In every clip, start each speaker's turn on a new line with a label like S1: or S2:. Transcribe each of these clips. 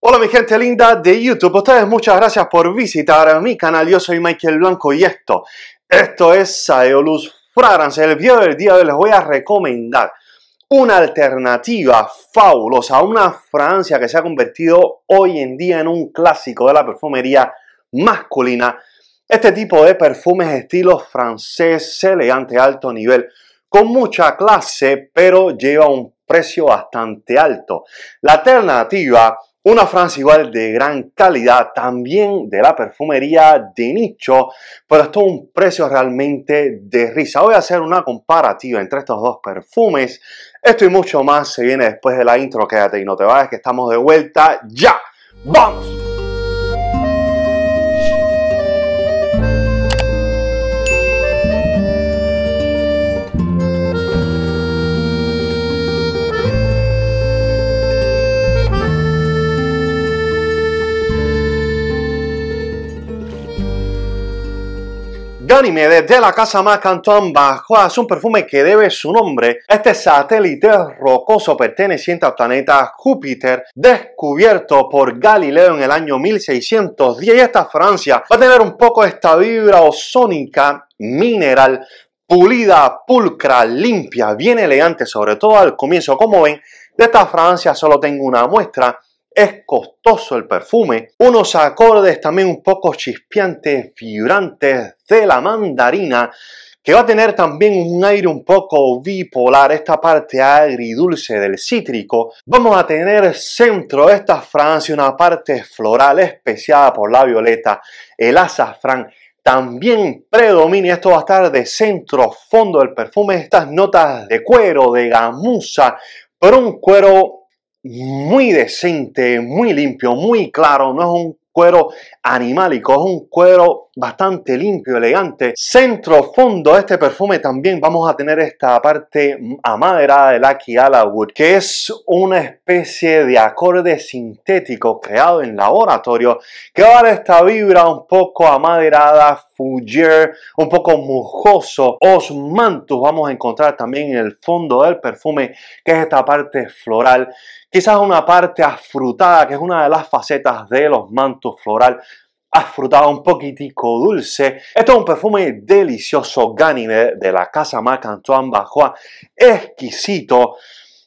S1: Hola mi gente linda de YouTube, ustedes muchas gracias por visitar mi canal, yo soy Michael Blanco y esto, esto es Saeolus Fragrance. El video del día de hoy les voy a recomendar una alternativa fabulosa, una Francia que se ha convertido hoy en día en un clásico de la perfumería masculina. Este tipo de perfumes estilo francés, elegante, alto nivel, con mucha clase, pero lleva un precio bastante alto. La alternativa una frase igual de gran calidad, también de la perfumería de nicho, pero esto un precio realmente de risa. Voy a hacer una comparativa entre estos dos perfumes. Esto y mucho más se viene después de la intro. Quédate y no te vayas, que estamos de vuelta ya. ¡Vamos! desde la casa más Cantón Bajo a un perfume que debe su nombre este satélite rocoso perteneciente al planeta Júpiter, descubierto por Galileo en el año 1610. Y esta Francia va a tener un poco esta vibra ozónica mineral pulida, pulcra, limpia, bien elegante, sobre todo al comienzo. Como ven, de esta Francia solo tengo una muestra es costoso el perfume, unos acordes también un poco chispeantes, vibrantes de la mandarina, que va a tener también un aire un poco bipolar, esta parte agridulce del cítrico. Vamos a tener centro de esta francia, una parte floral especiada por la violeta, el azafrán, también predomina, esto va a estar de centro, fondo del perfume, estas notas de cuero, de gamuza, pero un cuero muy decente, muy limpio, muy claro, no es un cuero animalico, es un cuero bastante limpio, elegante. Centro, fondo de este perfume también vamos a tener esta parte amaderada de la Wood, que es una especie de acorde sintético creado en laboratorio que va a dar esta vibra un poco amaderada, Fougère, un poco Os Mantus vamos a encontrar también en el fondo del perfume, que es esta parte floral. Quizás una parte afrutada, que es una de las facetas de los mantos floral frutado un poquitico dulce. Esto es un perfume delicioso, ganine de la casa Marc Antoine Bajois, exquisito,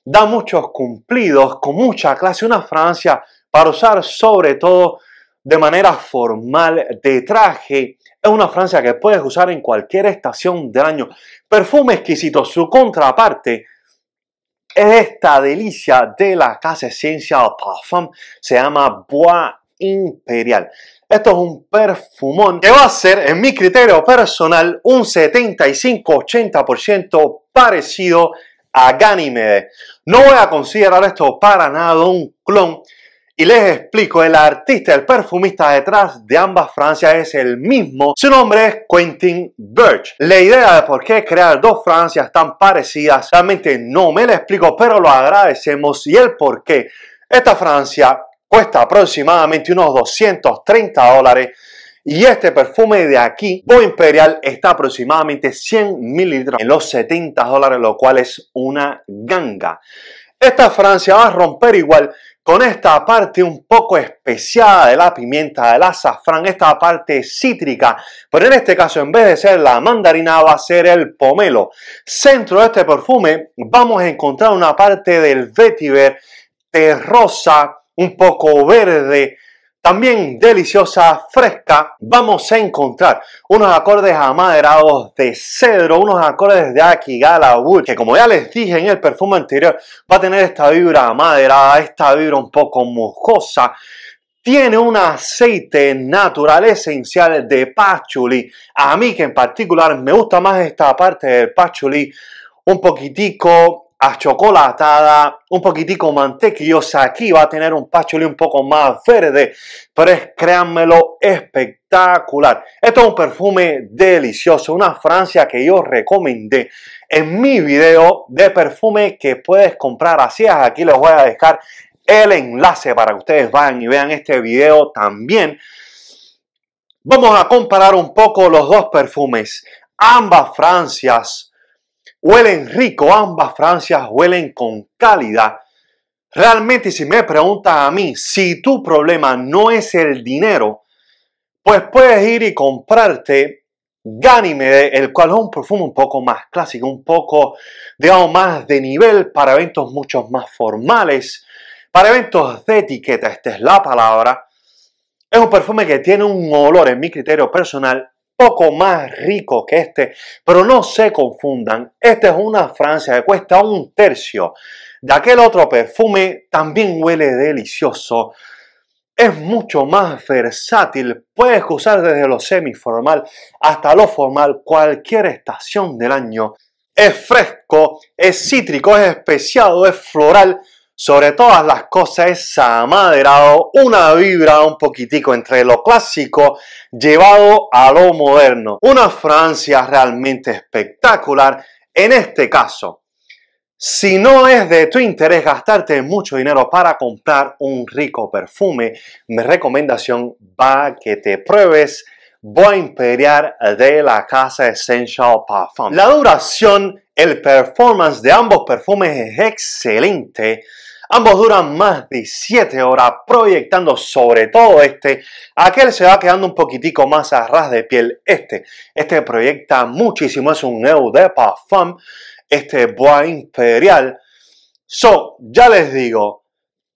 S1: da muchos cumplidos, con mucha clase, una francia para usar sobre todo de manera formal, de traje. Es una francia que puedes usar en cualquier estación del año. Perfume exquisito, su contraparte es esta delicia de la casa Esencia Parfum. Se llama Bois imperial. Esto es un perfumón que va a ser, en mi criterio personal, un 75-80% parecido a Ganymede. No voy a considerar esto para nada un clon. Y les explico, el artista, el perfumista detrás de ambas Francias es el mismo. Su nombre es Quentin Birch. La idea de por qué crear dos Francias tan parecidas realmente no me la explico, pero lo agradecemos y el por qué. Esta Francia Cuesta aproximadamente unos 230 dólares. Y este perfume de aquí, Bo Imperial, está aproximadamente 100 mililitros en los 70 dólares, lo cual es una ganga. Esta Francia va a romper igual con esta parte un poco especiada de la pimienta, del azafrán, esta parte cítrica, pero en este caso en vez de ser la mandarina va a ser el pomelo. Centro de este perfume vamos a encontrar una parte del vetiver terrosa, un poco verde, también deliciosa, fresca, vamos a encontrar unos acordes amaderados de cedro, unos acordes de Akigala Wood, que como ya les dije en el perfume anterior, va a tener esta vibra amaderada, esta vibra un poco mojosa. Tiene un aceite natural esencial de patchouli. A mí que en particular me gusta más esta parte del pachuli. un poquitico achocolatada, un poquitico mantequillosa. Aquí va a tener un pachuli un poco más verde, pero es, créanmelo, espectacular. Esto es un perfume delicioso, una Francia que yo recomendé en mi video de perfume que puedes comprar. Así es, aquí les voy a dejar el enlace para que ustedes vayan y vean este video también. Vamos a comparar un poco los dos perfumes. Ambas Francias huelen rico, ambas Francias huelen con calidad. Realmente si me preguntas a mí si tu problema no es el dinero, pues puedes ir y comprarte Ganymede, el cual es un perfume un poco más clásico, un poco, digamos, más de nivel para eventos mucho más formales, para eventos de etiqueta, esta es la palabra. Es un perfume que tiene un olor, en mi criterio personal, más rico que este, pero no se confundan, este es una Francia que cuesta un tercio de aquel otro perfume, también huele delicioso, es mucho más versátil, puedes usar desde lo semi formal hasta lo formal cualquier estación del año, es fresco, es cítrico, es especiado, es floral, sobre todas las cosas es amaderado, una vibra un poquitico entre lo clásico llevado a lo moderno. Una Francia realmente espectacular en este caso. Si no es de tu interés gastarte mucho dinero para comprar un rico perfume, mi recomendación va que te pruebes a Imperial de la casa Essential Parfum. La duración, el performance de ambos perfumes es excelente Ambos duran más de 7 horas proyectando sobre todo este. Aquel se va quedando un poquitico más a ras de piel. Este, este proyecta muchísimo, es un EU de Parfum, este Bois Imperial. So, ya les digo,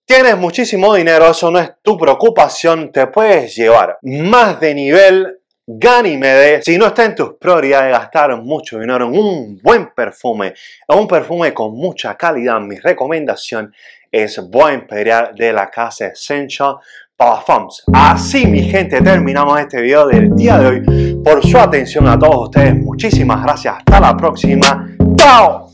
S1: tienes muchísimo dinero, eso no es tu preocupación, te puedes llevar más de nivel de. si no está en tus prioridades gastar mucho dinero en un buen perfume, un perfume con mucha calidad, mi recomendación es buen de la casa Essential Parfums. Así mi gente, terminamos este video del día de hoy. Por su atención a todos ustedes, muchísimas gracias. Hasta la próxima. ¡Chao!